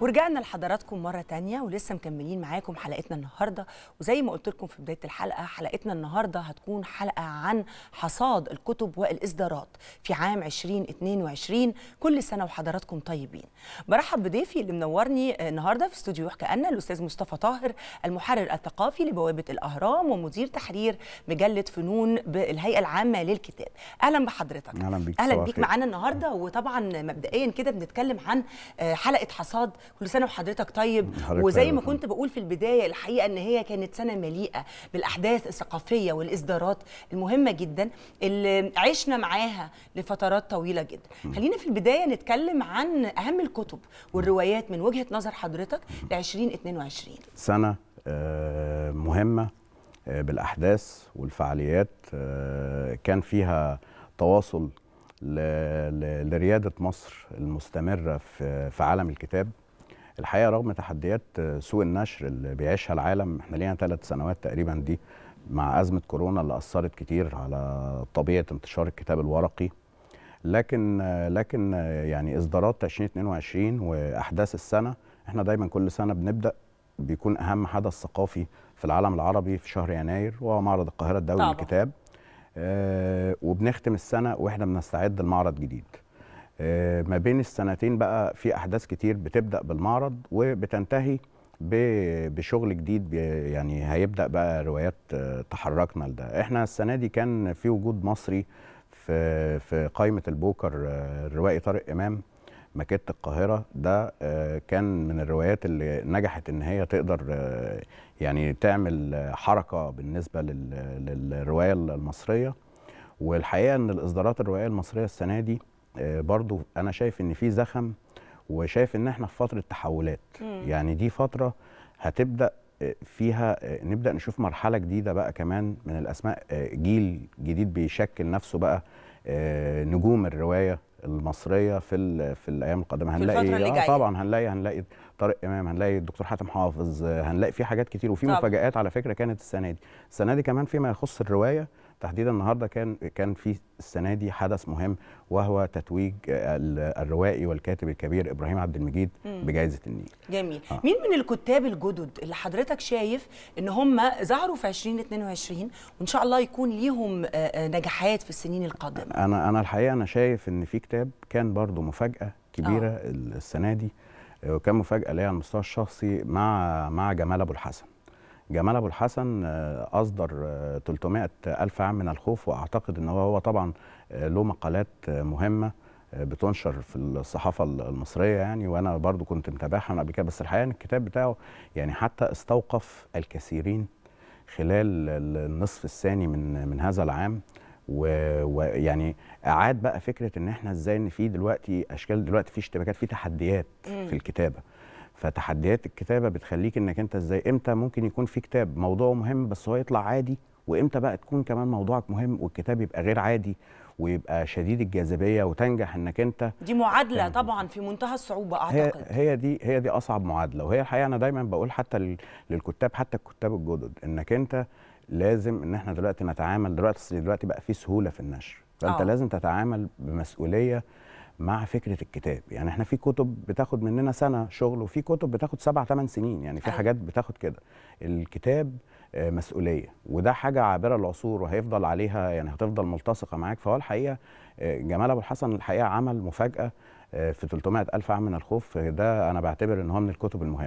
ورجعنا لحضراتكم مره تانية ولسه مكملين معاكم حلقتنا النهارده وزي ما قلت لكم في بدايه الحلقه حلقتنا النهارده هتكون حلقه عن حصاد الكتب والاصدارات في عام 2022 كل سنه وحضراتكم طيبين برحب بضيفي اللي منورني النهارده في استوديو انا الاستاذ مصطفى طاهر المحرر الثقافي لبوابه الاهرام ومدير تحرير مجله فنون بالهيئه العامه للكتاب اهلا بحضرتك اهلا بيك اهلا بيك معانا النهارده وطبعا مبدئيا كده بنتكلم عن حلقه حصاد كل سنه وحضرتك طيب وزي طيب، ما كنت بقول في البدايه الحقيقه ان هي كانت سنه مليئه بالاحداث الثقافيه والاصدارات المهمه جدا اللي عشنا معاها لفترات طويله جدا خلينا في البدايه نتكلم عن اهم الكتب والروايات من وجهه نظر حضرتك ل 2022 سنه آه، مهمه آه، بالاحداث والفعاليات آه، كان فيها تواصل لرياده مصر المستمره في عالم الكتاب الحقيقه رغم تحديات آه، سوء النشر اللي بيعيشها العالم احنا لينا ثلاث سنوات تقريبا دي مع ازمه كورونا اللي اثرت كتير على طبيعه انتشار الكتاب الورقي لكن آه، لكن آه، يعني اصدارات 2022 واحداث السنه احنا دايما كل سنه بنبدا بيكون اهم حدث ثقافي في العالم العربي في شهر يناير وهو معرض القاهره الدولي للكتاب آه وبنختم السنه واحنا بنستعد لمعرض جديد آه، ما بين السنتين بقى في احداث كتير بتبدا بالمعرض وبتنتهي بشغل جديد يعني هيبدا بقى روايات آه، تحركنا لده احنا السنه دي كان في وجود مصري في في قائمه البوكر آه، الروائي طارق امام مكتة القاهرة ده كان من الروايات اللي نجحت ان هي تقدر يعني تعمل حركة بالنسبة للرواية المصرية والحقيقة ان الاصدارات الروائيه المصرية السنة دي آه، برضو انا شايف ان في زخم وشايف ان احنا في فتره تحولات يعني دي فتره هتبدا آه، فيها آه، نبدا نشوف مرحله جديده بقى كمان من الاسماء جيل جديد بيشكل نفسه بقى نجوم الروايه المصريه في في الايام القادمه هنلاقي في الفترة اللي آه طبعا هنلاقي هنلاقي طارق امام هنلاقي الدكتور حاتم حافظ هنلاقي في حاجات كتير وفي مفاجات على فكره كانت السنه دي السنه دي كمان فيما يخص الروايه تحديدا النهارده كان كان في السنه دي حدث مهم وهو تتويج الروائي والكاتب الكبير ابراهيم عبد المجيد بجائزه النيل. جميل، آه. مين من الكتاب الجدد اللي حضرتك شايف ان هم ظهروا في 2022 وان شاء الله يكون ليهم آه، آه، نجاحات في السنين القادمه؟ انا انا الحقيقه انا شايف ان في كتاب كان برضو مفاجاه كبيره آه. السنه دي وكان مفاجاه ليا على المستوى الشخصي مع مع جمال ابو الحسن. جمال ابو الحسن آه، اصدر 300 آه، الف عام من الخوف واعتقد ان هو طبعا آه، له مقالات مهمه بتنشر في الصحافه المصريه يعني وانا برضو كنت متابعها من قبل كده بس الحقيقه ان الكتاب بتاعه يعني حتى استوقف الكثيرين خلال النصف الثاني من من هذا العام ويعني اعاد بقى فكره ان احنا ازاي ان في دلوقتي اشكال دلوقتي في اشتباكات في تحديات في الكتابه فتحديات الكتابه بتخليك انك انت ازاي امتى ممكن يكون في كتاب موضوعه مهم بس هو يطلع عادي وامتى بقى تكون كمان موضوعك مهم والكتاب يبقى غير عادي ويبقى شديد الجاذبيه وتنجح انك انت دي معادله يعني طبعا في منتهى الصعوبه اعتقد هي, هي دي هي دي اصعب معادله وهي الحقيقه انا دايما بقول حتى للكتاب حتى الكتاب الجدد انك انت لازم ان احنا دلوقتي نتعامل دلوقتي دلوقتي بقى في سهوله في النشر فانت أوه. لازم تتعامل بمسؤوليه مع فكره الكتاب يعني احنا في كتب بتاخد مننا سنه شغل وفي كتب بتاخد سبع ثمان سنين يعني في أيوة. حاجات بتاخد كده الكتاب آه، مسؤوليه وده حاجه عابره العصور وهيفضل عليها يعني هتفضل ملتصقه معاك فهو الحقيقه آه، جمال ابو الحسن الحقيقه عمل مفاجاه آه، في 300 الف عام من الخوف ده انا بعتبر ان هو من الكتب المهمه